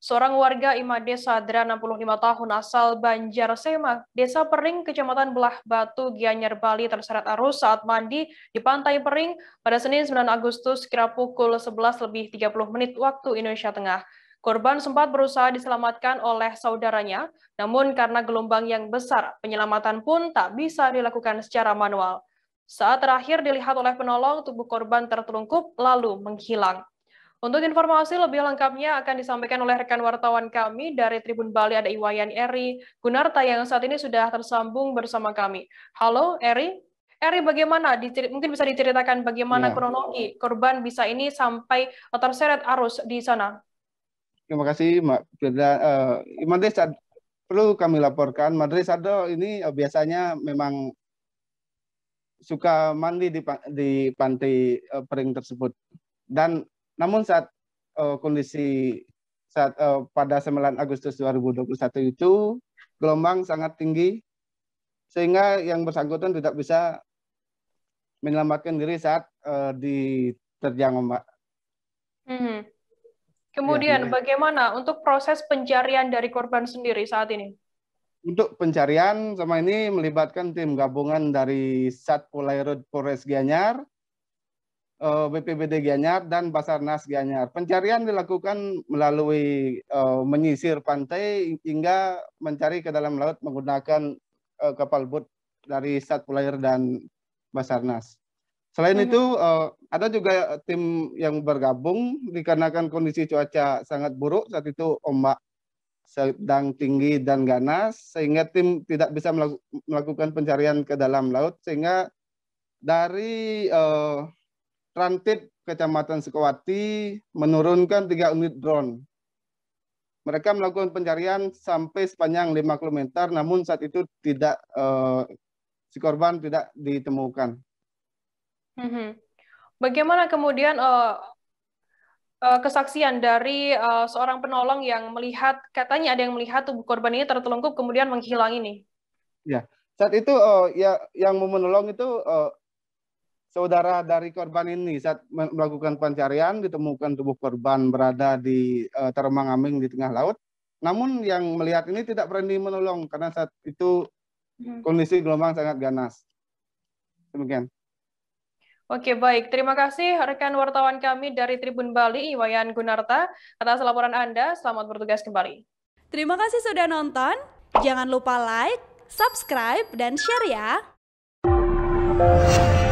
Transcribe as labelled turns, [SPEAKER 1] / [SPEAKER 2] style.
[SPEAKER 1] Seorang warga Imade Sadra 65 tahun asal Banjar Sema, Desa Pering, Kecamatan Belah Batu, Gianyar, Bali terseret arus saat mandi di Pantai Pering pada Senin 9 Agustus kira pukul 11 lebih 30 menit waktu Indonesia Tengah. Korban sempat berusaha diselamatkan oleh saudaranya, namun karena gelombang yang besar, penyelamatan pun tak bisa dilakukan secara manual. Saat terakhir dilihat oleh penolong, tubuh korban tertelungkup lalu menghilang. Untuk informasi lebih lengkapnya akan disampaikan oleh rekan wartawan kami dari Tribun Bali ada Iwayan Eri Gunarta yang saat ini sudah tersambung bersama kami. Halo Eri. Eri bagaimana mungkin bisa diceritakan bagaimana ya. kronologi korban bisa ini sampai terseret arus di sana?
[SPEAKER 2] Terima kasih Mbak Firda. Uh, eh, Madrid perlu kami laporkan Madrid Sado ini eh, biasanya memang suka mandi di, di pantai uh, pering tersebut dan namun saat uh, kondisi saat uh, pada 9 Agustus 2021 itu gelombang sangat tinggi sehingga yang bersangkutan tidak bisa menyelamatkan diri saat uh, eh, diterjang ombak. Hmm. Kemudian ya, ya.
[SPEAKER 1] bagaimana untuk proses pencarian dari korban sendiri saat ini?
[SPEAKER 2] Untuk pencarian sama ini melibatkan tim gabungan dari Satpol Airut Polres Gianyar, Eh, BPBD Gianyar dan Basarnas Gianyar. Pencarian dilakukan melalui eh, menyisir pantai hingga mencari ke dalam laut menggunakan eh, kapal bot dari Satpolair dan Basarnas. Selain hmm. itu, ada juga tim yang bergabung dikarenakan kondisi cuaca sangat buruk saat itu ombak sedang tinggi dan ganas sehingga tim tidak bisa melakukan pencarian ke dalam laut sehingga dari uh, Rantip Kecamatan Sekowati menurunkan tiga unit drone. Mereka melakukan pencarian sampai sepanjang 5 km, namun saat itu tidak eh, si korban tidak ditemukan. Mm-hmm.
[SPEAKER 1] Bagaimana kemudian eh, eh, kesaksian dari eh, seorang penolong yang melihat, katanya ada yang melihat tubuh korban ini tertelungkup kemudian menghilang ini?
[SPEAKER 2] Ya, saat itu uh, ya yang mau menolong itu uh, saudara dari korban ini saat melakukan pencarian ditemukan tubuh korban berada di uh, eh, termang-aming di tengah laut. Namun yang melihat ini tidak berani menolong karena saat itu hmm. kondisi gelombang sangat ganas. Demikian.
[SPEAKER 1] Oke baik, terima kasih rekan wartawan kami dari Tribun Bali Iwayan Gunarta atas laporan Anda. Selamat bertugas kembali. Terima kasih sudah nonton. Jangan lupa like, subscribe, dan share ya.